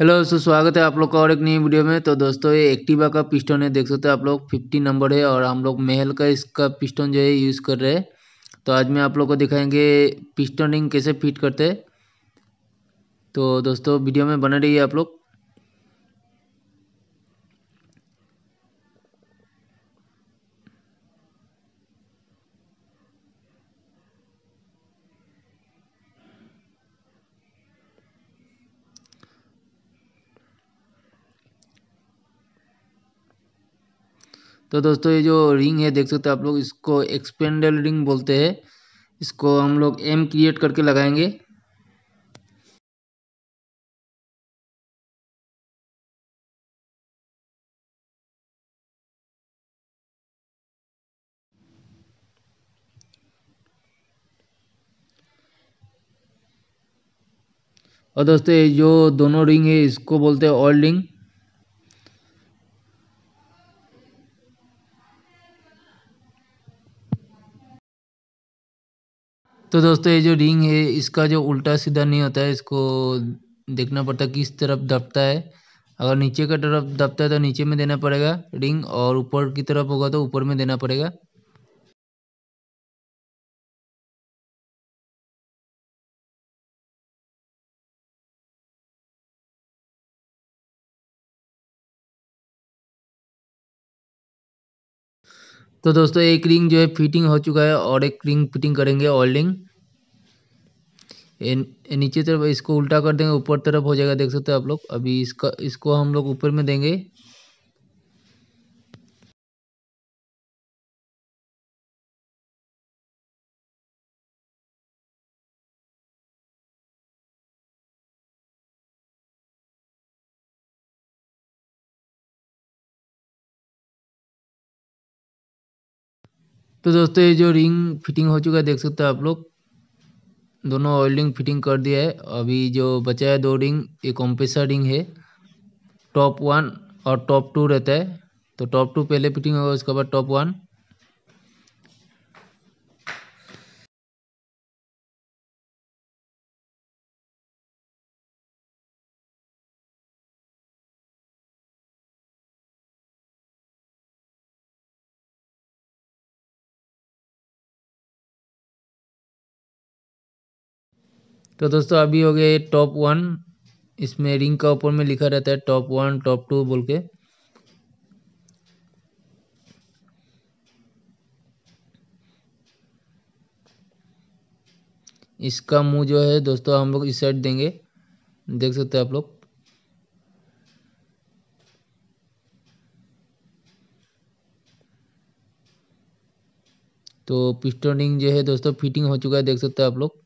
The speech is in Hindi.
हेलो दोस्तों स्वागत है आप लोग का और एक नई वीडियो में तो दोस्तों ये एक्टिवा का पिस्टन है देख सकते हो आप लोग फिफ्टी नंबर है और हम लोग महल का इसका पिस्टन जो है यूज़ कर रहे हैं तो आज मैं आप लोग को दिखाएंगे पिस्टन रिंग कैसे फिट करते हैं तो दोस्तों वीडियो में बने रहिए आप लोग तो दोस्तों ये जो रिंग है देख सकते हो आप लोग इसको एक्सपेंडल रिंग बोलते हैं इसको हम लोग एम क्रिएट करके लगाएंगे और दोस्तों ये जो दोनों रिंग है इसको बोलते हैं ऑल रिंग तो दोस्तों ये जो रिंग है इसका जो उल्टा सीधा नहीं होता है इसको देखना पड़ता है किस तरफ दबता है अगर नीचे का तरफ दबता है तो नीचे में देना पड़ेगा रिंग और ऊपर की तरफ होगा तो ऊपर में देना पड़ेगा तो दोस्तों एक रिंग जो है फिटिंग हो चुका है और एक रिंग फिटिंग करेंगे ऑल्डिंग नीचे तरफ इसको उल्टा कर देंगे ऊपर तरफ हो जाएगा देख सकते हो आप लोग अभी इसका इसको हम लोग ऊपर में देंगे तो दोस्तों ये जो रिंग फिटिंग हो चुका है देख सकते हो आप लोग दोनों ऑयलिंग फिटिंग कर दिया है अभी जो बचा है दो रिंग ये कॉम्पेसर रिंग है टॉप वन और टॉप टू रहता है तो टॉप टू पहले फिटिंग होगा उसके बाद टॉप वन तो दोस्तों अभी हो गए टॉप वन इसमें रिंग का ऊपर में लिखा रहता है टॉप वन टॉप टू बोल के इसका मुंह जो है दोस्तों हम लोग इस साइड देंगे देख सकते हैं आप लोग तो पिस्टन रिंग जो है दोस्तों फिटिंग हो चुका है देख सकते हैं आप लोग